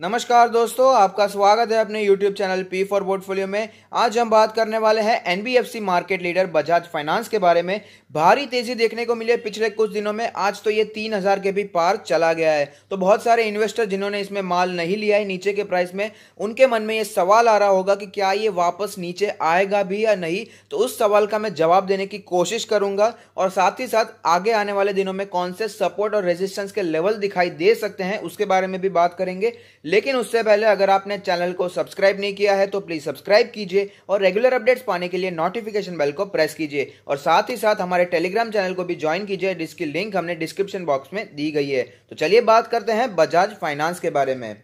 नमस्कार दोस्तों आपका स्वागत है अपने YouTube channel P for portfolio में आज हम बात करने वाले हैं NBFC market leader Bajaj finance के बारे में भारी तेजी देखने को मिली है पिछले कुछ दिनों में आज तो ये तीन हजार के भी पार चला गया है तो बहुत सारे इन्वेस्टर जिन्होंने इसमें माल नहीं लिया है नीचे के प्राइस में उनके मन में ये सवाल आ रहा होगा कि क्या ये वापस नीचे आएगा भी या नहीं तो उस सवाल का मैं जवाब देने की कोशिश करूंगा और साथ ही साथ आगे आने वाले दिनों में कौन से सपोर्ट और रेजिस्टेंस के लेवल दिखाई दे सकते हैं उसके बारे में भी बात करेंगे लेकिन उससे पहले अगर आपने चैनल को सब्सक्राइब नहीं किया है तो प्लीज़ सब्सक्राइब कीजिए और रेगुलर अपडेट्स पाने के लिए नोटिफिकेशन बेल को प्रेस कीजिए और साथ ही साथ हमारे टेलीग्राम चैनल को भी ज्वाइन कीजिए जिसकी लिंक हमने डिस्क्रिप्शन बॉक्स में दी गई है तो चलिए बात करते हैं बजाज फाइनेंस के बारे में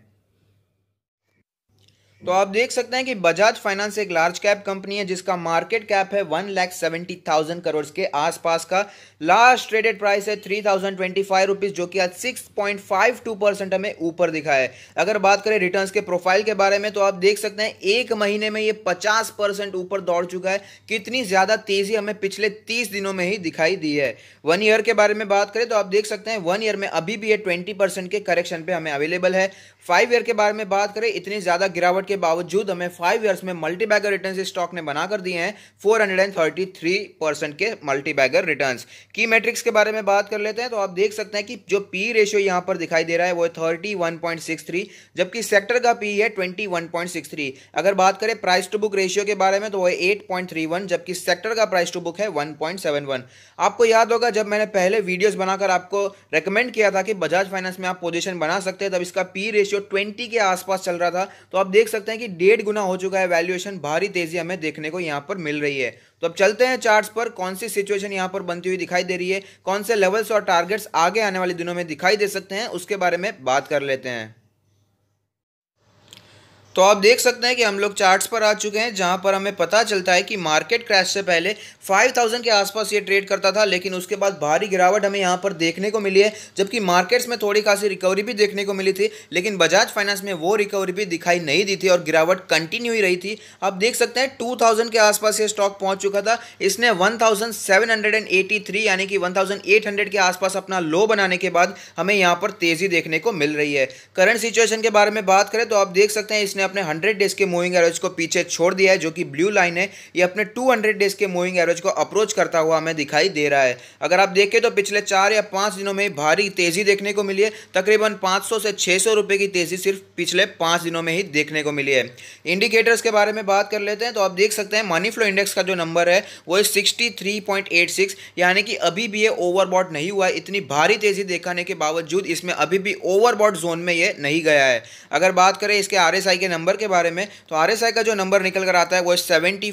तो आप देख सकते हैं कि बजाज फाइनेंस एक लार्ज कैप कंपनी है जिसका मार्केट कैप है one lakh seventy thousand crore के आसपास का लास्ट ट्रेडेड प्राइस है three thousand twenty five rupees जो कि आज six point five two percent हमें ऊपर दिखा है अगर बात करें रिटर्न के प्रोफाइल के बारे में तो आप देख सकते हैं एक महीने में ये पचास परसेंट ऊपर दौड़ चुका है कितनी ज्यादा तेजी हमें पिछले तीस दिनों में ही दिखाई दी है वन ईयर के बारे में बात करें तो आप देख सकते हैं वन ईयर में अभी भी ये ट्वेंटी परसेंट के करेक्शन पे हमें अवेलेबल है फाइव ईयर के बारे में बात करें इतनी ज्यादा गिरावट के बावजूद हमें फाइव ईयर्स में मल्टी बैगर रिटर्न स्टॉक ने बनाकर दिए हैं फोर 433 परसेंट के मल्टी बैगर रिटर्न की मेट्रिक्स के बारे में बात कर लेते हैं तो आप देख सकते हैं कि जो पी रेशियो यहां पर दिखाई दे रहा है वो thirty one point six three जबकि सेक्टर का पी है twenty one point six three अगर बात करें प्राइस टू बुक रेशियो के बारे में तो वो एट पॉइंट थ्री वन जबकि सेक्टर का प्राइस टू बुक है वन पॉइंट सेवन वन आपको याद होगा जब मैंने पहले वीडियोस बनाकर आपको रेकमेंड किया था कि बजाज फाइनेंस में आप पोजिशन बना सकते हैं तब इसका पी रेशियो ट्वेंटी के आसपास चल रहा था तो आप देख सकते सकते हैं कि डेढ़ गुना हो चुका है वैल्यूएशन भारी तेजी हमें देखने को यहाँ पर मिल रही है तो अब चलते हैं चार्ट्स पर कौन सी सिचुएशन यहाँ पर बनती हुई दिखाई दे रही है कौन से लेवल्स और टारगेट्स आगे आने वाले दिनों में दिखाई दे सकते हैं उसके बारे में बात कर लेते हैं तो आप देख सकते हैं कि हम लोग चार्ट्स पर आ चुके हैं जहां पर हमें पता चलता है कि मार्केट क्रैश से पहले 5000 के आसपास ये ट्रेड करता था लेकिन उसके बाद भारी गिरावट हमें यहां पर देखने को मिली है जबकि मार्केट्स में थोड़ी खासी रिकवरी भी देखने को मिली थी लेकिन बजाज फाइनेंस में वो रिकवरी भी दिखाई नहीं दी थी और गिरावट कंटिन्यू ही रही थी आप देख सकते हैं टू के आसपास ये स्टॉक पहुँच चुका था इसने वन यानी कि वन के आसपास अपना लो बनाने के बाद हमें यहाँ पर तेज़ी देखने को मिल रही है करंट सिचुएशन के बारे में बात करें तो आप देख सकते हैं इसने इसने अपने हंड्रेड डेज के मूविंग एवरेज को पीछे छोड़ दिया है जो कि ब्लू लाइन है ये अपने टू हंड्रेड डेज के मूविंग एवरेज को अप्रोच करता हुआ हमें दिखाई दे रहा है अगर आप देखें तो पिछले चार या पाँच दिनों में भारी तेज़ी देखने को मिली है तकरीबन पाँच से छः सौ की तेज़ी सिर्फ पिछले पाँच दिनों में ही देखने को मिली है इंडिकेटर्स के बारे में बात कर लेते हैं तो आप देख सकते हैं मनी फ्लो इंडेक्स का जो नंबर है वो सिक्सटी थ्री यानी कि अभी भी ये ओवरबॉट नहीं हुआ इतनी भारी तेज़ी दिखाने के बावजूद इसमें अभी भी ओवरबॉट जोन में ये नहीं गया है अगर बात करें इसके आर के नंबर के बारे में तो आर का जो नंबर निकल कर आता है वो सेवेंटी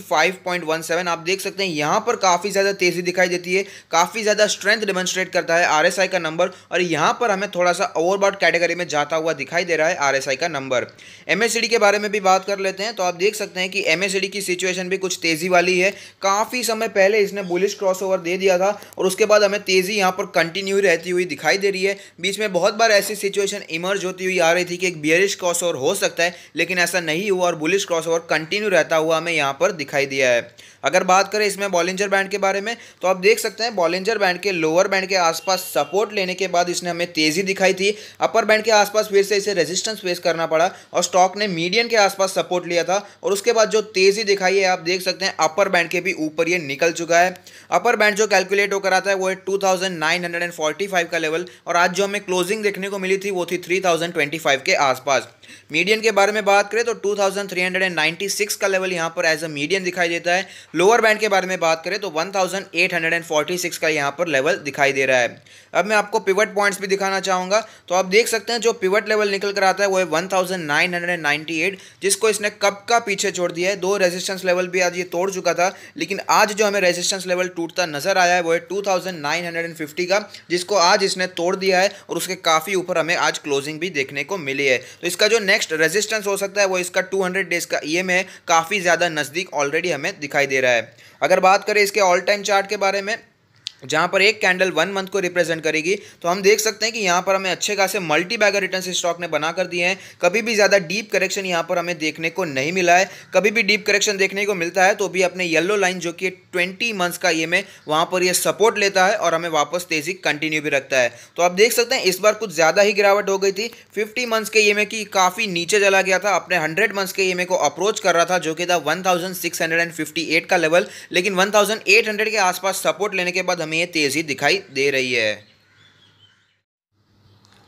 आप देख सकते हैं यहाँ पर काफ़ी ज़्यादा तेज़ी दिखाई देती है काफ़ी ज़्यादा स्ट्रेंथ डिमॉन्स्ट्रेट करता है आर का नंबर और यहाँ पर हमें थोड़ा सा ओवरबॉड कैटेगरी में जाता हुआ दिखाई दे रहा है आर का नंबर एम के बारे में भी बात कर लेते हैं तो आप देख सकते हैं कि एम की सिचुएशन भी कुछ तेज़ी वाली है काफ़ी समय पहले इसने बुलिश क्रॉस दे दिया था और उसके बाद हमें तेज़ी यहाँ पर कंटिन्यू रहती हुई दिखाई दे रही है बीच में बहुत बार ऐसी सिचुएशन इमर्ज होती हुई आ रही थी कि एक बियरिश क्रॉस हो सकता है लेकिन लेकिन ऐसा नहीं हुआ और बुलिश क्रॉसओवर कंटिन्यू रहता हुआ हमें यहाँ पर दिखाई दिया है अगर बात करें इसमें बॉलिंजर बैंड के बारे में तो आप देख सकते हैं बॉलिंजर बैंड के लोअर बैंड के आसपास सपोर्ट लेने के बाद इसने हमें तेज़ी दिखाई थी अपर बैंड के आसपास फिर से इसे रेजिस्टेंस फेस करना पड़ा और स्टॉक ने मीडियम के आसपास सपोर्ट लिया था और उसके बाद जो तेज़ी दिखाई है आप देख सकते हैं अपर बैंड के भी ऊपर ये निकल चुका है अपर बैंड जो कैलकुलेट होकर आता है वो है 2945 का लेवल और आज जो हमें क्लोजिंग देखने को मिली थी वो थी थ्री के आसपास मीडियम के बारे में बात बात करें तो 2396 का लेवल यहाँ पर एज अ मीडियम दिखाई देता है लोअर बैंड के बारे में बात करें तो 1846 का यहाँ पर लेवल दिखाई दे रहा है अब मैं आपको पिवट पॉइंट्स भी दिखाना चाहूँगा तो आप देख सकते हैं जो पिवट लेवल निकल कर आता है वो है वन जिसको इसने कब का पीछे छोड़ दिया है दो रेजिस्टेंस लेवल भी आज ये तोड़ चुका था लेकिन आज जो हमें रेजिस्टेंस लेवल टूटता नजर आया है वो है टू का जिसको आज इसने तोड़ दिया है और उसके काफ़ी ऊपर हमें आज क्लोजिंग भी देखने को मिली है तो इसका जो नेक्स्ट रेजिस्टेंस हो सकता सकता है वो इसका 200 डेज का ई e है काफ़ी ज़्यादा नज़दीक ऑलरेडी हमें दिखाई दे रहा है अगर बात करें इसके ऑल टाइम चार्ट के बारे में जहाँ पर एक कैंडल वन मंथ को रिप्रेजेंट करेगी तो हम देख सकते हैं कि यहाँ पर हमें अच्छे खासे मल्टी बैगर रिटर्न स्टॉक ने बना कर दिए हैं कभी भी ज़्यादा डीप करेक्शन यहाँ पर हमें देखने को नहीं मिला है कभी भी डीप करेक्शन देखने को मिलता है तो भी अपने येलो लाइन जो कि ट्वेंटी मंथ्स का ई एम वहाँ पर यह सपोर्ट लेता है और हमें वापस तेजी कंटिन्यू भी रखता है तो आप देख सकते हैं इस बार कुछ ज़्यादा ही गिरावट हो गई थी फिफ्टी मंथ्स के ई की काफ़ी नीचे चला गया था अपने हंड्रेड मंथ्स के ई को अप्रोच कर रहा था जो कि था वन का लेवल लेकिन वन के आसपास सपोर्ट लेने के बाद में तेज़ी दिखाई दे रही है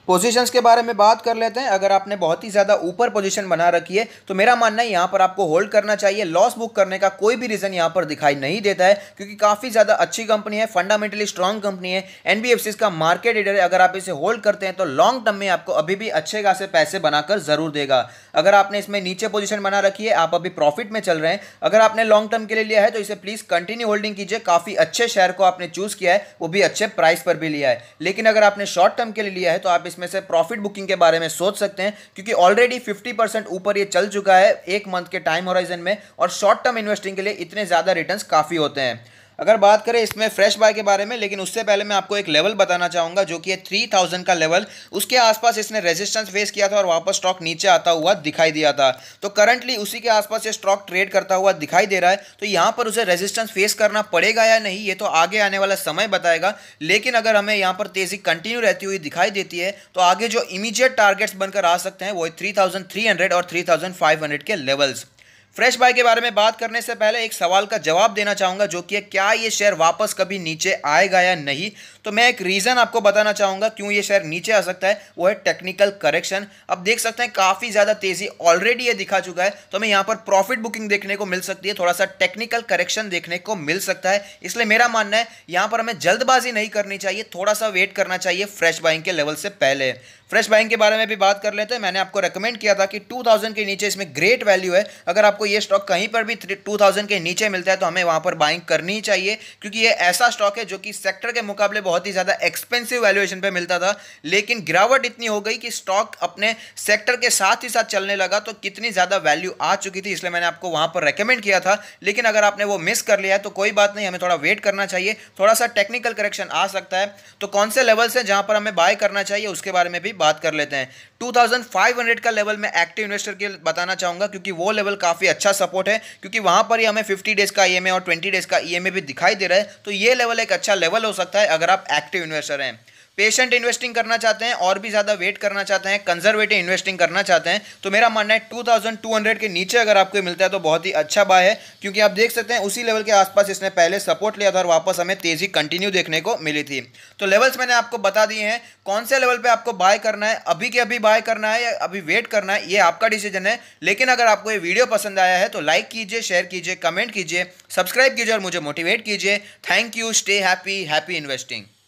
पोजीशंस के बारे में बात कर लेते हैं अगर आपने बहुत ही ज़्यादा ऊपर पोजीशन बना रखी है तो मेरा मानना है यहाँ पर आपको होल्ड करना चाहिए लॉस बुक करने का कोई भी रीज़न यहाँ पर दिखाई नहीं देता है क्योंकि काफ़ी ज़्यादा अच्छी कंपनी है फंडामेंटली स्ट्रॉन्ग कंपनी है एन का मार्केट लीडर है अगर आप इसे होल्ड करते हैं तो लॉन्ग टर्म में आपको अभी भी अच्छे खासे पैसे बनाकर ज़रूर देगा अगर आपने इसमें नीचे पोजिशन बना रखी है आप अभी प्रॉफिट में चल रहे हैं अगर आपने लॉन्ग टर्म के लिए लिया है तो इसे प्लीज़ कंटिन्यू होल्डिंग कीजिए काफ़ी अच्छे शेयर को आपने चूज़ किया है वो भी अच्छे प्राइस पर भी लिया है लेकिन अगर आपने शॉर्ट टर्म के लिए लिया है तो आप इसमें से प्रॉफिट बुकिंग के बारे में सोच सकते हैं क्योंकि ऑलरेडी 50 परसेंट ऊपर ये चल चुका है एक मंथ के टाइम होराइजन में और शॉर्ट टर्म इन्वेस्टिंग के लिए इतने ज़्यादा रिटर्न काफ़ी होते हैं अगर बात करें इसमें फ्रेश बाय के बारे में लेकिन उससे पहले मैं आपको एक लेवल बताना चाहूंगा जो कि है थ्री थाउजेंड का लेवल उसके आसपास इसने रेजिस्टेंस फेस किया था और वापस स्टॉक नीचे आता हुआ दिखाई दिया था तो करंटली उसी के आसपास ये स्टॉक ट्रेड करता हुआ दिखाई दे रहा है तो यहाँ पर उसे रेजिस्टेंस फेस करना पड़ेगा या नहीं ये तो आगे आने वाला समय बताएगा लेकिन अगर हमें यहाँ पर तेजी कंटिन्यू रहती हुई दिखाई देती है तो आगे जो इमीजिएट टारगेट्स बनकर आ सकते हैं वो थ्री थाउजेंड थ्री हंड्रेड और थ्री थाउजेंड फाइव हंड्रेड के लेवल्स फ्रेश बाय के बारे में बात करने से पहले एक सवाल का जवाब देना चाहूंगा जो कि है क्या ये शेयर वापस कभी नीचे आएगा या नहीं तो मैं एक रीज़न आपको बताना चाहूंगा क्यों ये शेयर नीचे आ सकता है वो है टेक्निकल करेक्शन अब देख सकते हैं काफ़ी ज़्यादा तेज़ी ऑलरेडी ये दिखा चुका है तो हमें यहाँ पर प्रॉफिट बुकिंग देखने को मिल सकती है थोड़ा सा टेक्निकल करेक्शन देखने को मिल सकता है इसलिए मेरा मानना है यहाँ पर हमें जल्दबाजी नहीं करनी चाहिए थोड़ा सा वेट करना चाहिए फ्रेश बाइंग के लेवल से पहले फ्रेश बाइंग के बारे में भी बात कर लेते हैं मैंने आपको रिकमेंड किया था कि 2000 के नीचे इसमें ग्रेट वैल्यू है अगर आपको ये स्टॉक कहीं पर भी 2000 के नीचे मिलता है तो हमें वहाँ पर बाइंग करनी ही चाहिए क्योंकि ये ऐसा स्टॉक है जो कि सेक्टर के मुकाबले बहुत ही ज़्यादा एक्सपेंसिव वैल्यूएशन पर मिलता था लेकिन गिरावट इतनी हो गई कि स्टॉक अपने सेक्टर के साथ ही साथ चलने लगा तो कितनी ज़्यादा वैल्यू आ चुकी थी इसलिए मैंने आपको वहाँ पर रिकमेंड किया था लेकिन अगर आपने वो मिस कर लिया है तो कोई बात नहीं हमें थोड़ा वेट करना चाहिए थोड़ा सा टेक्निकल करेक्शन आ सकता है तो कौन से लेवल्स हैं जहाँ पर हमें बाय करना चाहिए उसके बारे में भी बात कर लेते हैं 2500 का लेवल मैं एक्टिव इन्वेस्टर के बताना चाहूंगा क्योंकि वो लेवल काफ़ी अच्छा सपोर्ट है क्योंकि वहां पर ही हमें 50 डेज़ का ई e और 20 डेज़ का ई e भी दिखाई दे रहा है तो ये लेवल एक अच्छा लेवल हो सकता है अगर आप एक्टिव इन्वेस्टर हैं पेशेंट इन्वेस्टिंग करना चाहते हैं और भी ज़्यादा वेट करना चाहते हैं कंजर्वेटिव इन्वेस्टिंग करना चाहते हैं तो मेरा मानना है 2200 के नीचे अगर आपको मिलता है तो बहुत ही अच्छा बाय है क्योंकि आप देख सकते हैं उसी लेवल के आसपास इसने पहले सपोर्ट लिया था और वापस हमें तेज़ी कंटिन्यू देखने को मिली थी तो लेवल्स मैंने आपको बता दिए हैं कौन से लेवल पर आपको बाय करना है अभी के अभी बाय करना है या अभी वेट करना है ये आपका डिसीजन है लेकिन अगर आपको ये वीडियो पसंद आया है तो लाइक कीजिए शेयर कीजिए कमेंट कीजिए सब्सक्राइब कीजिए और मुझे मोटिवेट कीजिए thank you stay happy happy investing